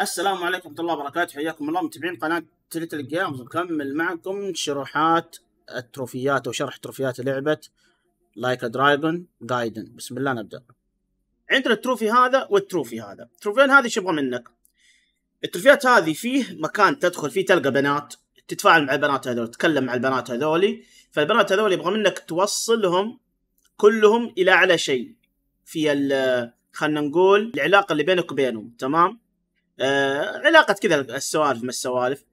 السلام عليكم ورحمة الله وبركاته حياكم الله متابعين قناة تلتل جيمز نكمل معكم شروحات التروفيات أو شرح تروفيات لعبة لايك دراجون جايدن بسم الله نبدأ عندنا التروفي هذا والتروفي هذا التروفيين هذه شبه منك التروفيات هذه فيه مكان تدخل فيه تلقى بنات تتفاعل مع البنات هذول تتكلم مع البنات هذولي فالبنات هذول يبغى منك توصلهم كلهم الى اعلى شيء في خلينا نقول العلاقه اللي بينك وبينهم تمام آه علاقه كذا السوالف ما السوالف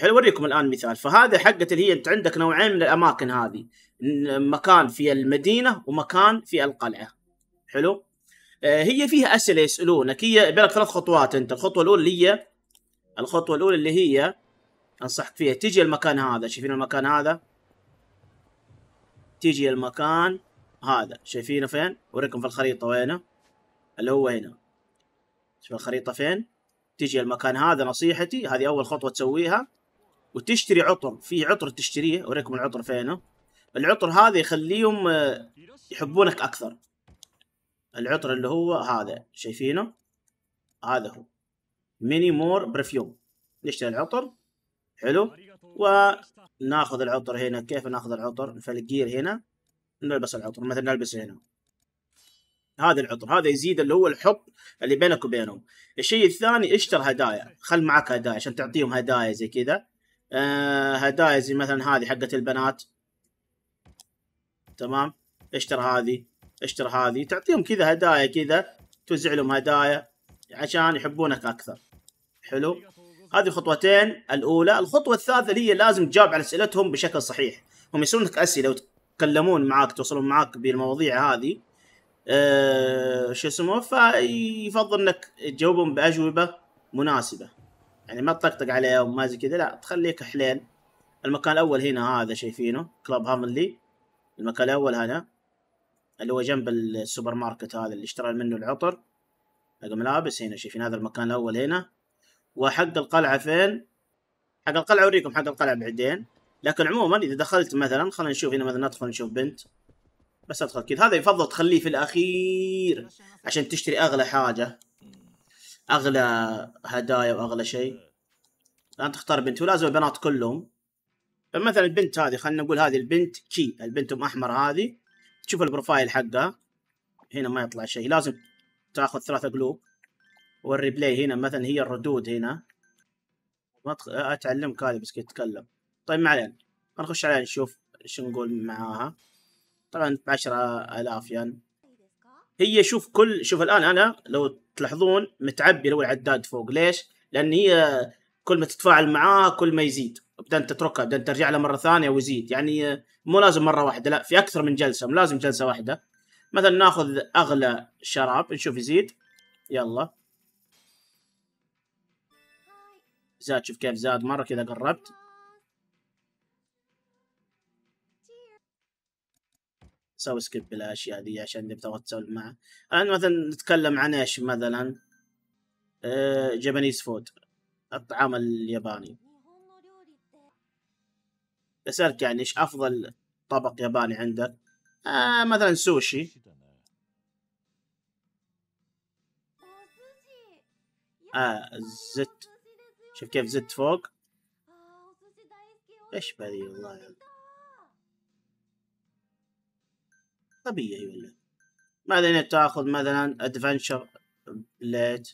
حلو اوريكم الان مثال فهذا حقه اللي هي انت عندك نوعين من الاماكن هذه مكان في المدينه ومكان في القلعه حلو آه هي فيها اسئله يسالونك هي بلك ثلاث خطوات انت الخطوه الاولى اللي هي الخطوه الاولى اللي هي انصحك فيها تجي المكان هذا شايفين المكان هذا تجي المكان هذا شايفينه فين اوريكم في الخريطه وينه اللي هو هنا شوف الخريطه فين تجي المكان هذا نصيحتي هذه اول خطوه تسويها وتشتري عطر في عطر تشتريه اوريكم العطر فينه العطر هذا يخليهم آه، يحبونك اكثر العطر اللي هو هذا شايفينه هذا هو ميني مور برفيوم نشتري العطر حلو وناخذ العطر هنا كيف ناخذ العطر نفلقير هنا نلبس العطر مثلا نلبس هنا هذا العطر هذا يزيد اللي هو الحب اللي بينك وبينهم الشيء الثاني اشتر هدايا خل معك هدايا عشان تعطيهم هدايا زي كذا آه هدايا زي مثلا هذه حقت البنات تمام اشتر هذه اشتر هذه تعطيهم كذا هدايا كذا توزع لهم هدايا عشان يحبونك اكثر حلو هذه الخطوتين الاولى الخطوه الثالثه اللي هي لازم تجاوب على اسئلتهم بشكل صحيح هم يسالونك اسئله ويتكلمون معاك توصلون معاك بالمواضيع هذه آه، شو اسمه فيفضل انك تجاوبهم باجوبه مناسبه يعني ما تطقطق عليه وما زي كذا لا تخليك حليل المكان الاول هنا هذا شايفينه كلاب هاملي المكان الاول هنا اللي هو جنب السوبر ماركت هذا اللي اشترى منه العطر حق ملابس هنا شايفين هذا المكان الاول هنا وحق القلعه فين حق القلعه اوريكم حق القلعه بعدين لكن عموما اذا دخلت مثلا خلينا نشوف هنا مثلا ندخل نشوف بنت بس ادخل كذا هذا يفضل تخليه في الاخير عشان تشتري اغلى حاجه اغلى هدايا واغلى شيء الان تختار بنت ولازم البنات كلهم فمثلا البنت هذه خلينا نقول هذه البنت كي البنت ام احمر هذه تشوف البروفايل حقها هنا ما يطلع شيء لازم تاخذ ثلاثة قلوب والريبلاي هنا مثلا هي الردود هنا ما اتعلمك هذه بس كي تتكلم طيب ما علينا نخش عليها نشوف ايش نقول معاها طبعا ب 10000 ين هي شوف كل شوف الان انا لو تلاحظون متعبي لو العداد فوق ليش؟ لان هي كل ما تتفاعل معاه كل ما يزيد بدل تتركها بدل ترجع لها مره ثانيه ويزيد يعني مو لازم مره واحده لا في اكثر من جلسه مو لازم جلسه واحده مثلا ناخذ اغلى شراب نشوف يزيد يلا زاد شوف كيف زاد مره كذا قربت سوي سكيب بالاشياء دي عشان تبغى نتسولف معه الان مثلا نتكلم عن ايش مثلا جابانيز آه، فود الطعام الياباني بسألك يعني ايش افضل طبق ياباني عندك آه مثلا سوشي آه زت شوف كيف زت فوق ايش بذي والله يعني. طبيعي ولا بعدين تاخذ مثلا ادفنشر بليت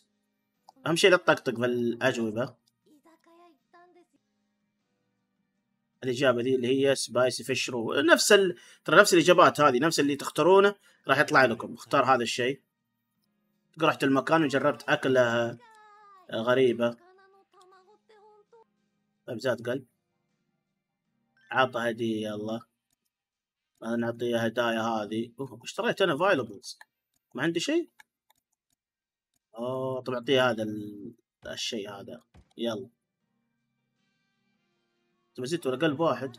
اهم شيء لا تطقطق في الاجوبه الاجابه ذي اللي هي سبايسي فيش رو نفس ال... ترى نفس الاجابات هذه نفس اللي تختارونه راح يطلع لكم اختار هذا الشيء رحت المكان وجربت اكله غريبه قبزات قلب عطى هديه يلا نعطيها هدايا هذه اشتريت انا فايلبلز ما عندي شيء اوه طب اعطيه هذا ال... الشيء هذا يلا تبى طيب زدت ولا قلب واحد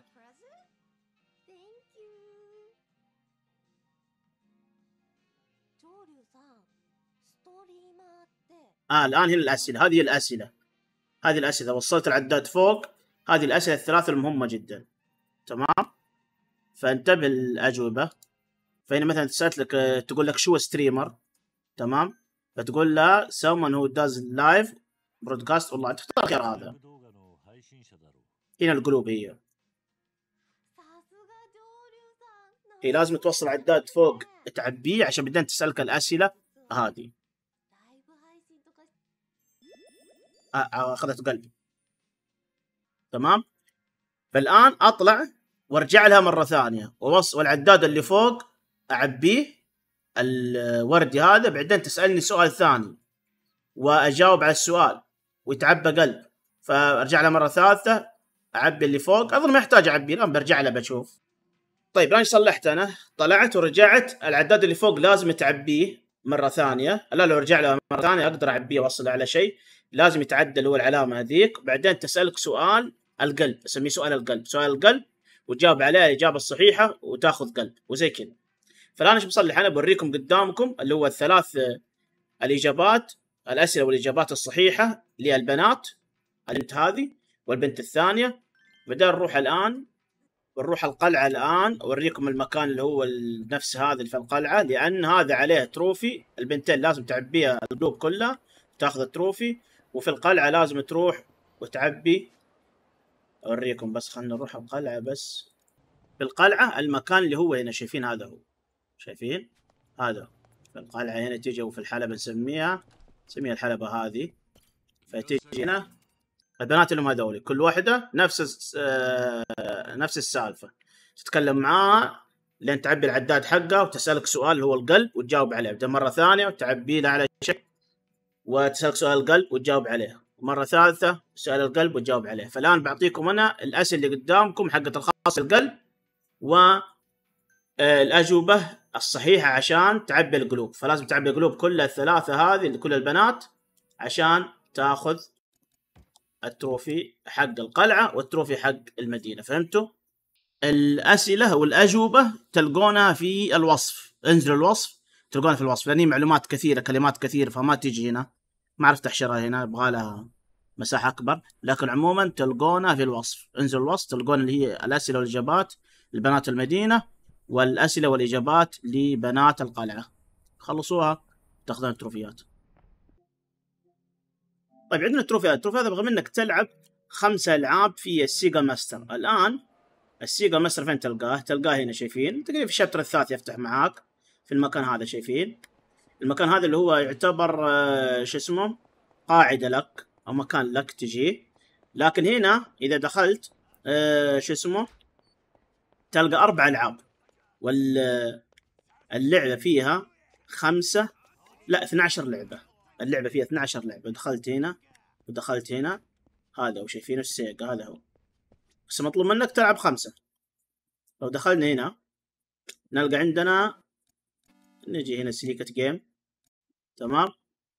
آه الآن هنا الأسئلة هذه الأسئلة هذه الأسئلة وصلت العداد فوق هذه الأسئلة الثلاثة المهمة جدا تمام فانتبه للاجوبه فهنا مثلا سالت لك تقول لك شو ستريمر تمام فتقول له someone who does live broadcast online تختار الخيار هذا هنا القلوب هي هي إيه، لازم توصل عداد فوق تعبيه عشان بعدين تسألك الأسئلة هذه أخذت قلبي تمام فالآن أطلع وارجع لها مره ثانيه ووص والعداد اللي فوق اعبيه الوردي هذا بعدين تسالني سؤال ثاني واجاوب على السؤال ويتعبى قلب فارجع له مره ثالثه اعبي اللي فوق اظن ما يحتاج اعبي الان برجع له بشوف طيب الان صلحت انا طلعت ورجعت العداد اللي فوق لازم تعبيه مره ثانيه لا لو رجع له مره ثانيه اقدر اعبيه واصل على شيء لازم يتعدل هو العلامه هذيك بعدين تسالك سؤال القلب اسميه سؤال القلب سؤال القلب وتجاوب عليها الاجابه الصحيحه وتاخذ قلب وزي كذا فالان ايش بصلح انا بوريكم قدامكم اللي هو الثلاث آه، الاجابات الاسئله والاجابات الصحيحه للبنات البنت هذه والبنت الثانيه بعدين نروح الان بنروح القلعه الان اوريكم المكان اللي هو نفس هذا في القلعه لان هذا عليه تروفي البنتين لازم تعبيها القلوب كلها تاخذ التروفي وفي القلعه لازم تروح وتعبي اوريكم بس خلنا نروح القلعه بس بالقلعه المكان اللي هو هنا شايفين هذا هو شايفين هذا القلعه هنا تيجي وفي الحلبه نسميها نسميها الحلبه هذه فتيجي هنا البنات اللي هم هذول كل واحده نفس آه، نفس السالفه تتكلم معاها لين تعبي العداد حقها وتسالك سؤال اللي هو القلب وتجاوب عليه بعدين مره ثانيه وتعبيه على شيء وتسالك سؤال القلب وتجاوب عليه مره ثالثه سؤال القلب وتجاوب عليه فالان بعطيكم انا الاسئله اللي قدامكم حقه الخاص القلب والاجوبه آه، الصحيحه عشان تعبي القلوب فلازم تعبي القلوب كل الثلاثه هذه لكل البنات عشان تاخذ التروفي حق القلعه والتروفي حق المدينه فهمتوا الاسئله والاجوبه تلقونها في الوصف انزلوا الوصف تلقونها في الوصف لاني يعني معلومات كثيره كلمات كثيره فما تجي هنا ما عرفت احشرها هنا يبغى لها مساحه اكبر لكن عموما تلقونه في الوصف انزل الوصف تلقون اللي هي الاسئله والاجابات لبنات المدينه والاسئله والاجابات لبنات القلعه خلصوها تاخذون التروفيات طيب عندنا التروفيات التروفيات ابغى منك تلعب خمسة العاب في السيجا ماستر الان السيجا ماستر فين تلقاه تلقاه هنا شايفين تقريبا في الشابتر الثالث يفتح معاك في المكان هذا شايفين المكان هذا اللي هو يعتبر آه، شو اسمه قاعده لك او مكان لك تجي لكن هنا اذا دخلت آه شو اسمه تلقى اربع العاب واللعبه فيها خمسة لا 12 لعبه اللعبه فيها 12 لعبه دخلت هنا ودخلت هنا هذا هو شايفين السيق هذا هو بس مطلوب منك تلعب خمسة لو دخلنا هنا نلقى عندنا نجي هنا سليكة جيم تمام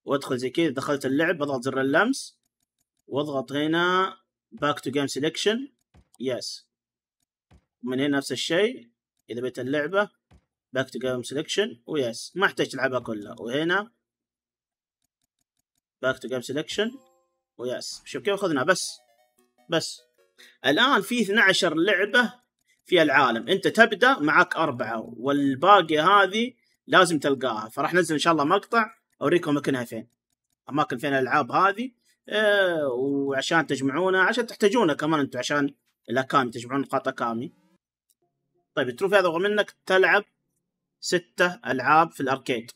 وادخل زي كذا دخلت اللعب اضغط زر اللمس واضغط هنا باك تو جيم سيلكشن يس من هنا نفس الشيء اذا بيت اللعبه باك تو جيم سيلكشن ويس ما احتاج تلعبها كلها وهنا باك تو جيم سيلكشن ويس شوف كيف اخذنا بس بس الان في 12 لعبه في العالم انت تبدا معك اربعه والباقي هذه لازم تلقاها فراح ننزل ان شاء الله مقطع اوريكم اماكنها فين اماكن فين الالعاب هذه آه وعشان تجمعونها عشان تحتاجونها كمان انتم عشان الاكامي تجمعون نقاط اكامي طيب التروفي هذا منك تلعب ستة العاب في الاركيد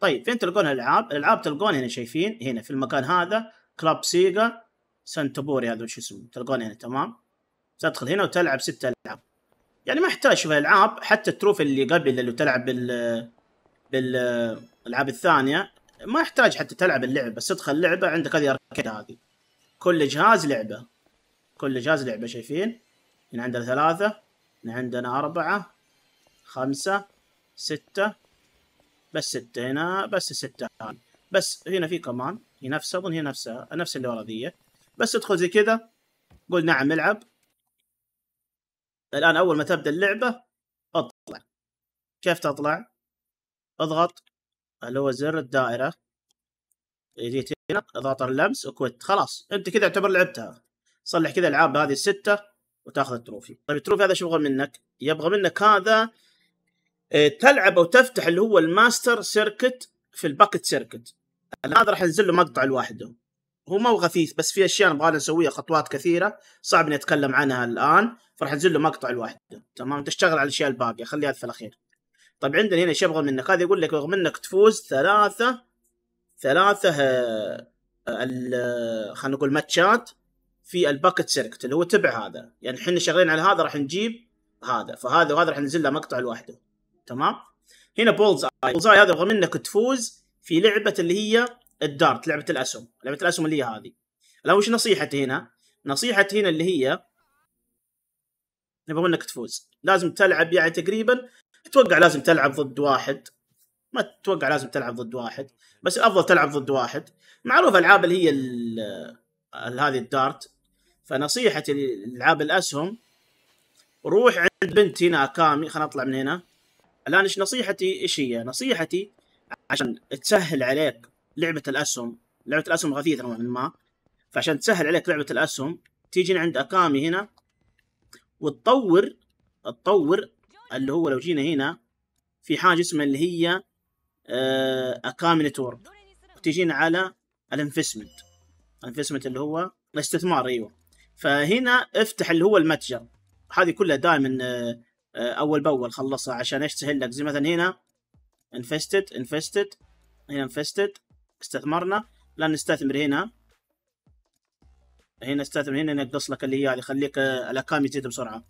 طيب فين تلقون الالعاب؟ الالعاب تلقون هنا شايفين هنا في المكان هذا كلاب سيجا سنتبوري هذا وش اسمه تلقون هنا تمام تدخل هنا وتلعب ستة العاب يعني ما احتاج شوف العاب حتى التروفي اللي قبل اللي تلعب بال بال الالعاب الثانيه ما يحتاج حتى تلعب اللعبه بس تدخل لعبه عندك هذه الاركيد هذه كل جهاز لعبه كل جهاز لعبه شايفين هنا عندنا ثلاثه هنا عندنا اربعه خمسه سته بس سته هنا بس سته بس هنا في كمان هي نفسها اظن هي نفسها نفس اللي ورا ذي بس تدخل زي كذا قول نعم العب الان اول ما تبدا اللعبه اطلع كيف تطلع؟ اضغط اللي هو زر الدائره يجي هنا ضغط اللمس وكويت خلاص انت كذا اعتبر لعبتها صلح كذا العاب هذه السته وتاخذ التروفي طيب التروفي هذا شو يبغى منك يبغى منك هذا آه، تلعب او تفتح اللي هو الماستر سيركت في الباكت سيركت هذا راح انزل له مقطع لوحده هو ما هو غثيث بس في اشياء نبغى نسويها خطوات كثيره صعب اني اتكلم عنها الان فراح انزل له مقطع لوحده تمام تشتغل على الاشياء الباقيه خليها في الاخير طيب عندنا هنا ايش يبغى منك هذا يقول لك رغم انك تفوز ثلاثه ثلاثه آه، آه، آه، خلينا نقول ماتشات في الباكت سيركت اللي هو تبع هذا يعني احنا شغالين على هذا راح نجيب هذا فهذا وهذا راح ننزل له مقطع لوحده تمام هنا بولز اي بولز اي هذا يبغى منك تفوز في لعبه اللي هي الدارت لعبه الاسهم لعبه الاسهم اللي هي هذه الان وش نصيحتي هنا نصيحتي هنا اللي هي نبغى منك تفوز لازم تلعب يعني تقريبا اتوقع لازم تلعب ضد واحد ما تتوقع لازم تلعب ضد واحد بس الافضل تلعب ضد واحد معروف العاب اللي هي هذه الدارت فنصيحتي لالعاب الاسهم روح عند بنت هنا اكامي خلينا اطلع من هنا الان ايش نصيحتي ايش هي؟ نصيحتي عشان تسهل عليك لعبه الاسهم لعبه الاسهم غثيثه نوعا ما فعشان تسهل عليك لعبه الاسهم تيجي عند اكامي هنا وتطور تطور اللي هو لو جينا هنا في حاجه اسمها اللي هي اكامي نتورك وتجينا على الانفستمنت الانفستمنت اللي هو الاستثمار ايوه فهنا افتح اللي هو المتجر هذه كلها دائما آه، اول باول خلصها عشان ايش تسهل لك زي مثلا هنا انفستد انفستد هنا انفستد استثمرنا لا نستثمر هنا هنا استاذ هنا نقص لك اللي هي يخليك آه، الاكامي تزيد بسرعه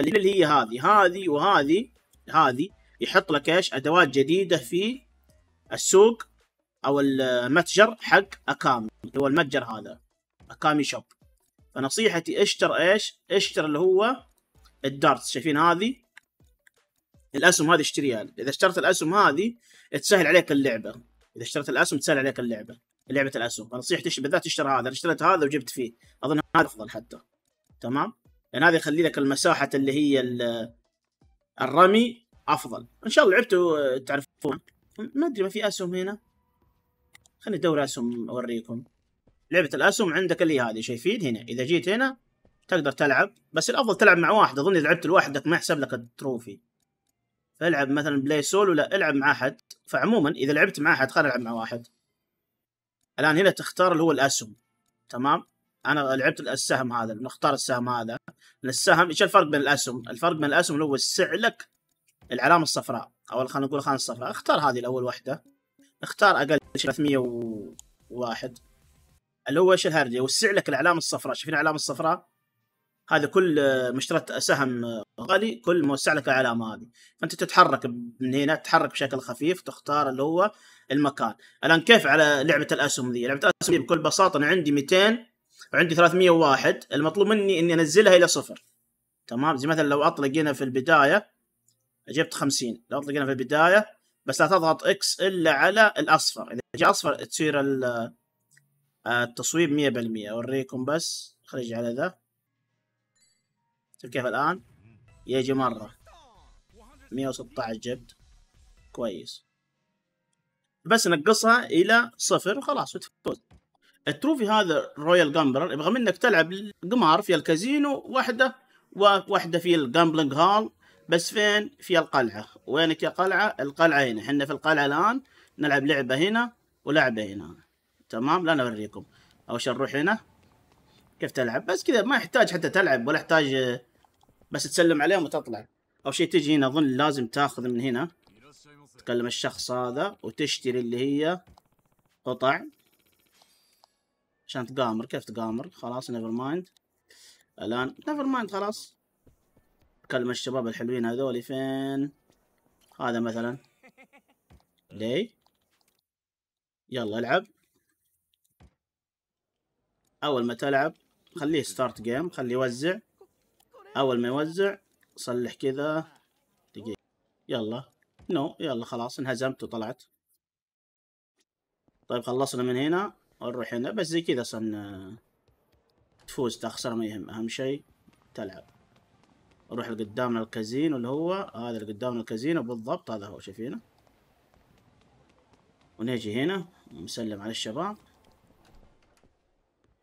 فاللي هي هذه هذه وهذه هذه يحط لك ايش ادوات جديده في السوق او المتجر حق اكامي اللي هو المتجر هذا اكامي شوب فنصيحتي اشتر ايش اشتر اللي هو الدارتس شايفين هذه الاسهم هذه اشتريها اذا اشتريت الاسهم هذه تسهل عليك اللعبه اذا اشتريت الاسهم تسهل عليك اللعبه لعبه الاسهم فنصيحتي بالذات تشتري هذا انا اشتريت هذا وجبت فيه اظن هذا افضل حتى تمام لان هذا يخلي لك المساحه اللي هي الرمي افضل ان شاء الله لعبته تعرفون ما ادري ما في اسهم هنا خليني ادور اسهم اوريكم لعبه الاسهم عندك اللي هذه شايفين هنا اذا جيت هنا تقدر تلعب بس الافضل تلعب مع واحد اظن اذا لعبت لوحدك ما يحسب لك التروفي فالعب مثلا بلاي سول ولا العب مع احد فعموما اذا لعبت مع احد خلينا العب مع واحد الان هنا تختار اللي هو الاسهم تمام انا لعبت السهم هذا نختار السهم هذا السهم ايش الفرق بين الاسهم الفرق بين الاسهم اللي هو سعلك العلامه الصفراء او خلينا نقول خانه الصفراء اختار هذه الاول وحده اختار اقل شيء 301 اللي هو ايش الهرجه وسع لك العلامه الصفراء شايفين العلامه الصفراء هذا كل آه، ما اشتريت سهم آه، غالي كل ما وسع لك العلامه هذه فانت تتحرك من هنا تتحرك بشكل خفيف تختار اللي هو المكان الان كيف على لعبه الاسهم ذي لعبه الاسهم بكل بساطه انا عندي 200 وعندي 301 المطلوب مني اني انزلها الى صفر تمام زي مثلا لو اطلق هنا في البدايه جبت 50 لو اطلق هنا في البدايه بس لا تضغط اكس الا على الاصفر اذا جاء اصفر تصير آه، التصويب 100% اوريكم بس خرج على ذا شوف كيف الآن يجي مرة 116 جبت كويس بس نقصها إلى صفر وخلاص وتفوز التروفي هذا رويال جامبلر يبغى منك تلعب قمار في الكازينو واحدة وواحدة في الجامبلنج هال بس فين في القلعة وينك يا قلعة القلعة هنا احنا في القلعة الآن نلعب لعبة هنا ولعبة هنا تمام لا أوريكم أول شيء نروح هنا كيف تلعب بس كذا ما يحتاج حتى تلعب ولا يحتاج بس تسلم عليهم وتطلع أو شيء تجي هنا أظن لازم تاخذ من هنا تكلم الشخص هذا وتشتري اللي هي قطع عشان تقامر كيف تقامر خلاص نيفر مايند الآن نيفر مايند خلاص تكلم الشباب الحلوين هذول فين هذا مثلا لي يلا العب اول ما تلعب خليه ستارت جيم خليه يوزع أول ما يوزع صلح كذا دقيقة يلا نو يلا خلاص انهزمت وطلعت طيب خلصنا من هنا ونروح هنا بس زي كذا صرنا آه، تفوز تخسر ما يهم أهم شيء تلعب نروح لقدامنا الكازينو اللي هو هذا اللي قدامنا الكازينو بالضبط هذا هو شايفينه ونجي هنا ونسلم على الشباب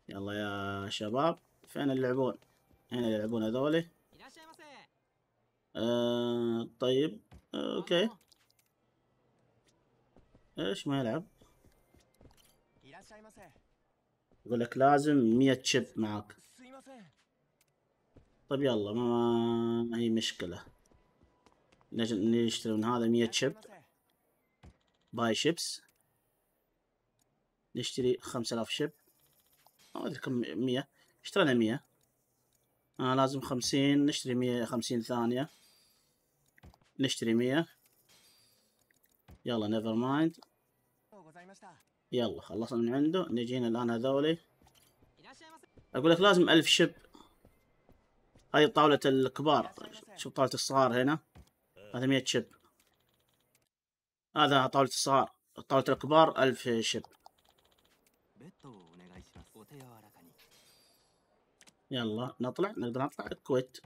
يلا يا شباب فين اللعبون هنا يلعبون هذول آه طيب آه اوكي ايش ما يلعب يقول لك لازم 100 شيب معك طيب يلا ما هي مشكلة نشتري من هذا 100 شيب باي شيبس نشتري 5000 شيب ما ادري كم 100 اشترينا 100 آه لازم خمسين نشتري مية خمسين ثانية نشتري مية يلا نيفر مايند يلا خلصنا من عنده نجينا الآن هذولي أقول لك لازم ألف شب هاي طاولة الكبار شوف طاولة الصغار هنا هذا مية شب هذا طاولة الصغار طاولة الكبار ألف شب يلا نطلع نقدر نطلع الكويت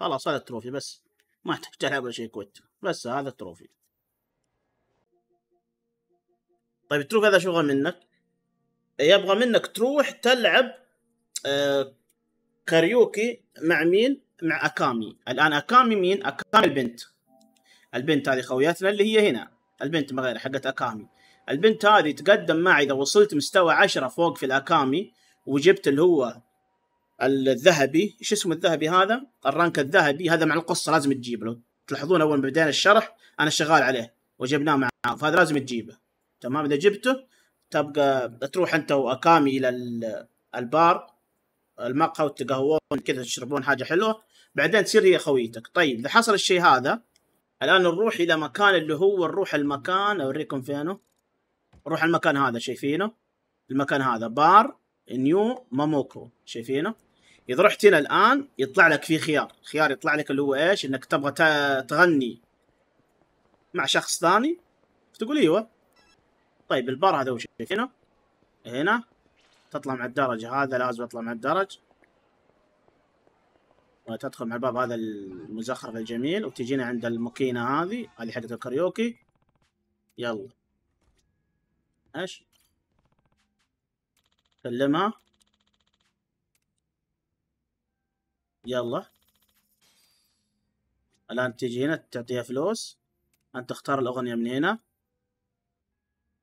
خلاص هذا التروفي بس ما احتاج تلعب ولا شيء كويت بس هذا التروفي طيب التروفي هذا شو يبغى منك يبغى منك تروح تلعب آه، كاريوكي مع مين مع اكامي الان اكامي مين اكامي البنت البنت هذه خوياتنا اللي هي هنا البنت ما غير حقت اكامي البنت هذه تقدم معي اذا وصلت مستوى 10 فوق في الاكامي وجبت اللي هو الذهبي ايش اسمه الذهبي هذا الرانك الذهبي هذا مع القصه لازم تجيب له تلاحظون اول ما بدينا الشرح انا شغال عليه وجبناه مع فهذا لازم تجيبه تمام اذا جبته تبقى تروح انت واكامي الى البار المقهى وتقهوون كذا تشربون حاجه حلوه بعدين تصير هي خويتك طيب اذا حصل الشيء هذا الان نروح الى مكان اللي هو نروح المكان اوريكم فينه نروح المكان هذا شايفينه المكان هذا بار نيو ماموكو شايفينه اذا رحت هنا الان يطلع لك في خيار خيار يطلع لك اللي هو ايش انك تبغى تغني مع شخص ثاني تقول ايوه طيب البار هذا وش شايف هنا هنا تطلع مع الدرج هذا لازم اطلع مع الدرج وتدخل مع الباب هذا المزخرف الجميل وتجينا عند الماكينه هذه هذه حقت الكاريوكي يلا ايش سلمها يلا الآن تجي هنا تعطيها فلوس أنت تختار الأغنية من هنا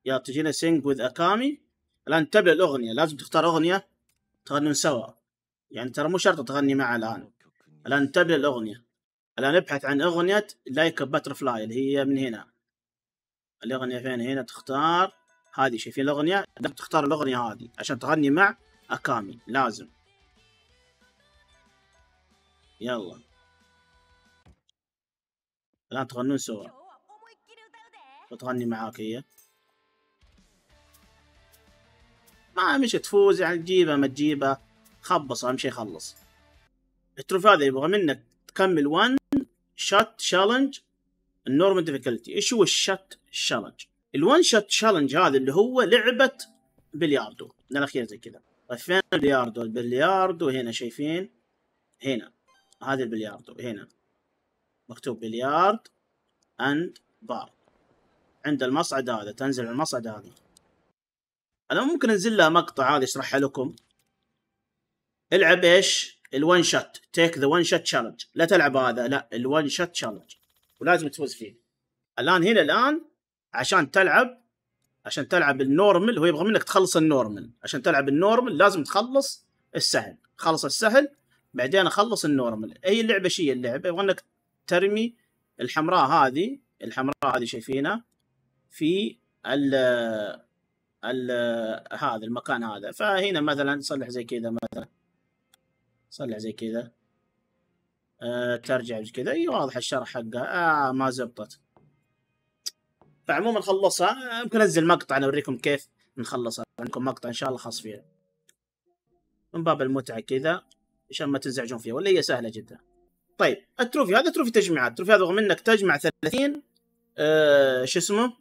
يلا تجي هنا سينج وذ أكامي الآن تبي الأغنية لازم تختار أغنية تغنون سوا يعني ترى مو شرط تغني معه الآن الآن تبي الأغنية الآن ابحث عن أغنية لايك باترفلاي اللي هي من هنا الأغنية فين هنا تختار هذه شايفين الأغنية تختار الأغنية هذه عشان تغني مع أكامي لازم يلا الآن تغنون سوا بتغني معاك هي ما مش تفوز يعني تجيبها ما تجيبها خبص أهم شيء خلص التروفي هذا يبغى منك تكمل 1 شوت شالنج النورمال ديفيكولتي ايش هو الشوت شالنج؟ الون شوت شالنج هذا اللي هو لعبة بلياردو من الأخير زي كذا طيب فين البلياردو؟ البلياردو هنا شايفين هنا هذا البلياردو هنا مكتوب بليارد اند بار عند المصعد هذا تنزل المصعد هذه انا ممكن انزل لها مقطع هذا اشرحها لكم العب ايش الون شوت تيك ذا ون شوت تشالنج لا تلعب هذا لا الون شوت تشالنج ولازم تفوز فيه الان هنا الان عشان تلعب عشان تلعب النورمال هو يبغى منك تخلص النورمال عشان تلعب النورمال لازم تخلص السهل خلص السهل بعدين اخلص النورمال اي لعبه شيء اللعبه يبغى انك ترمي الحمراء هذه الحمراء هذه شايفينها في ال ال هذا المكان هذا فهنا مثلا صلح زي كذا مثلا صلح زي كذا أه ترجع كذا اي واضح الشرح حقها آه ما زبطت فعموما خلصها يمكن انزل مقطع انا اوريكم كيف نخلصها عندكم مقطع ان شاء الله خاص فيها من باب المتعه كذا عشان ما تنزعجون فيها ولا هي سهله جدا طيب التروفي هذا تروفي تجميعات التروفي هذا رغم انك تجمع 30 آه شو اسمه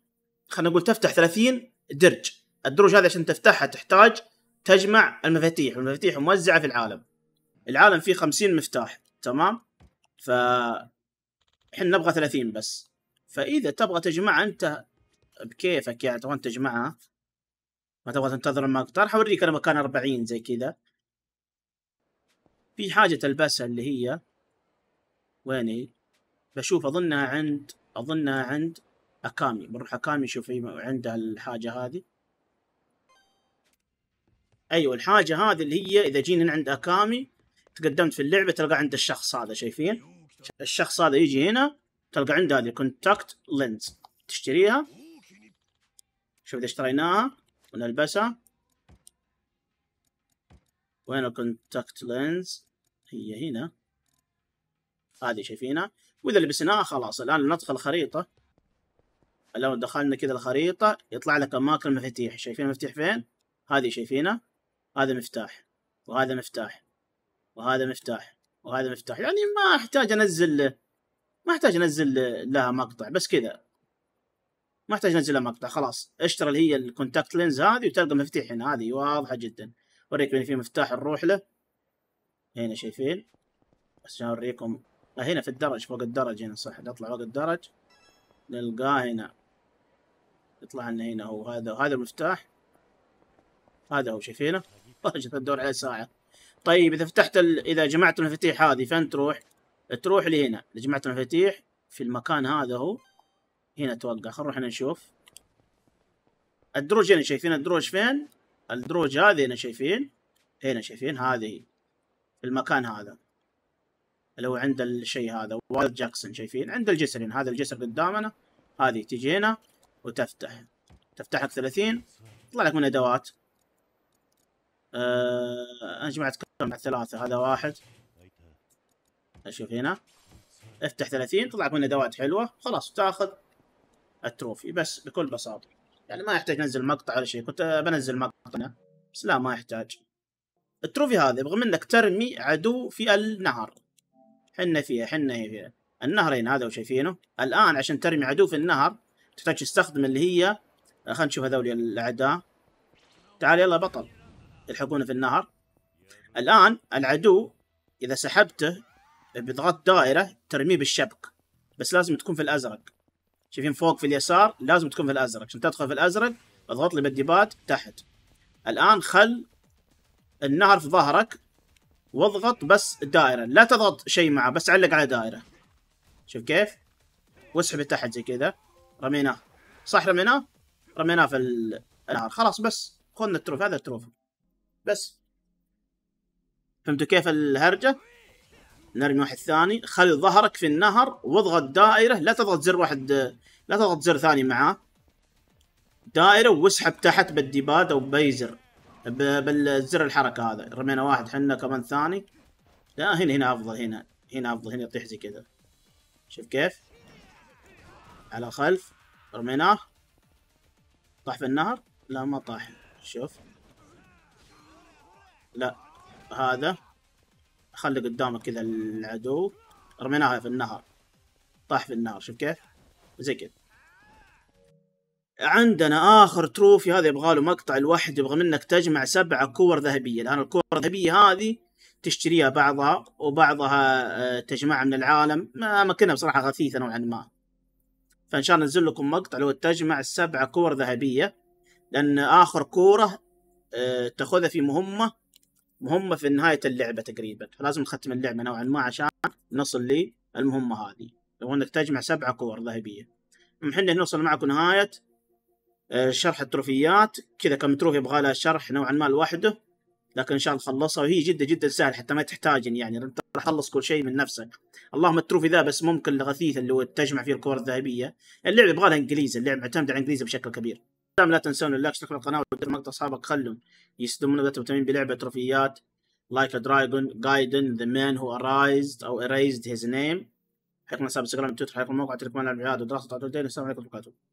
خلينا نقول تفتح 30 درج الدروج هذه عشان تفتحها تحتاج تجمع المفاتيح والمفاتيح موزعه في العالم العالم فيه 50 مفتاح تمام ف احنا نبغى 30 بس فاذا تبغى تجمعها انت بكيفك يعني تبغى تجمعها ما تبغى تنتظر ما راح اوريك انا مكان 40 زي كذا في حاجة تلبسها اللي هي وين هي؟ بشوف أظنها عند أظنها عند أكامي بنروح أكامي نشوف هي عندها الحاجة هذه أيوة الحاجة هذه اللي هي إذا جينا عند أكامي تقدمت في اللعبة تلقى عند الشخص هذا شايفين؟ الشخص هذا يجي هنا تلقى عنده هذه كونتاكت لينز تشتريها شوف إذا اشتريناها ونلبسها وين الكونتاكت لينز هي هنا هذه شايفينها واذا لبسناها خلاص الان ندخل خريطه لو دخلنا كذا الخريطه يطلع لك اماكن المفاتيح شايفين المفتاح فين هذه شايفينها هذا مفتاح وهذا مفتاح وهذا مفتاح وهذا مفتاح يعني ما احتاج انزل ما احتاج انزل لها مقطع بس كذا ما احتاج انزل لها مقطع خلاص اشترى اللي هي الكونتاكت لينز هذه وتلقى مفاتيح هنا هذه واضحه جدا اوريكم هنا يعني في مفتاح نروح له هنا شايفين بس عشان اوريكم آه، هنا في الدرج فوق الدرج هنا صح نطلع فوق الدرج نلقاه هنا يطلع لنا هنا هو هذا هذا المفتاح هذا هو شايفينه درجة عليه ساعة طيب اذا فتحت ال... اذا جمعت المفاتيح هذه فين تروح؟ تروح لهنا اذا جمعت المفاتيح في المكان هذا هو هنا توقع خلينا نروح نشوف الدروج هنا شايفين الدروج فين؟ الدروج هذه هنا شايفين هنا شايفين هذه في المكان هذا اللي هو عند الشيء هذا والد جاكسون شايفين عند الجسرين هذا الجسر قدامنا هذه تجي هنا وتفتح تفتح لك 30 يطلع لك من ادوات أه انا جمعت كم ثلاثة هذا واحد اشوف هنا افتح 30 يطلع لك من ادوات حلوة خلاص تاخذ التروفي بس بكل بساطة يعني ما يحتاج انزل مقطع ولا شيء كنت بنزل مقطع أنا بس لا ما يحتاج التروفي هذا يبغى منك ترمي عدو في النهر حنا فيها حنا هي فيها النهرين هذا وشايفينه الآن عشان ترمي عدو في النهر تحتاج تستخدم اللي هي آه، خلينا نشوف هذول الأعداء تعال يلا بطل الحقونا في النهر الآن العدو إذا سحبته بضغط دائرة ترميه بالشبك بس لازم تكون في الأزرق شايفين فوق في اليسار لازم تكون في الازرق عشان تدخل في الازرق اضغط لي بالديبات تحت الان خل النهر في ظهرك واضغط بس الدائره لا تضغط شيء معه بس علق على دائره شوف كيف واسحب تحت زي كذا رميناه صح رميناه رميناه في النهر خلاص بس خذنا التروف هذا التروف بس فهمتوا كيف الهرجه نرمي واحد ثاني خلي ظهرك في النهر واضغط دائرة لا تضغط زر واحد لا تضغط زر ثاني معاه دائرة واسحب تحت بالديباد او باي زر بالزر الحركة هذا رمينا واحد حنا كمان ثاني لا هنا هنا افضل هنا هنا افضل هنا يطيح زي كذا شوف كيف على خلف رميناه طاح في النهر لا ما طاح شوف لا هذا خلي قدامك كذا العدو رميناها في النهر طاح في النهر شوف كيف زي كذا عندنا اخر تروفي هذا يبغى له مقطع الواحد يبغى منك تجمع سبعة كور ذهبية لان الكور الذهبية هذه تشتريها بعضها وبعضها آه، تجمعها من العالم ما مكنها بصراحة غثيثة نوعا ما فان شاء الله ننزل لكم مقطع لو تجمع السبعة كور ذهبية لان اخر كورة آه، تاخذها في مهمة مهمة في نهاية اللعبة تقريبا فلازم تختم اللعبة نوعا ما عشان نصل للمهمة هذه لو انك تجمع سبعة كور ذهبية احنا نوصل معكم نهاية آه، شرح التروفيات كذا كم تروفي يبغى لها شرح نوعا ما لوحده لكن ان شاء الله نخلصها وهي جدا جدا سهل حتى ما تحتاج يعني انت راح تخلص كل شيء من نفسك اللهم التروفي ذا بس ممكن الغثيث اللي هو تجمع فيه الكور الذهبيه اللعبه يبغى لها انجليزي اللعبه معتمده على الانجليزي بشكل كبير لا تنسون اللايك اشتركوا في القناه وتابعوا مقطع اصحابك خلهم يصدمون اذا تبتمين بلعبه تروفيات لايك دراجون جايدن ذا مان هو ارايزد او اريزد هيز نيم حيكون حساب انستغرام تويتر حق الموقع تلك الابعاد ودراسه تعطيل السلام عليكم ورحمه الله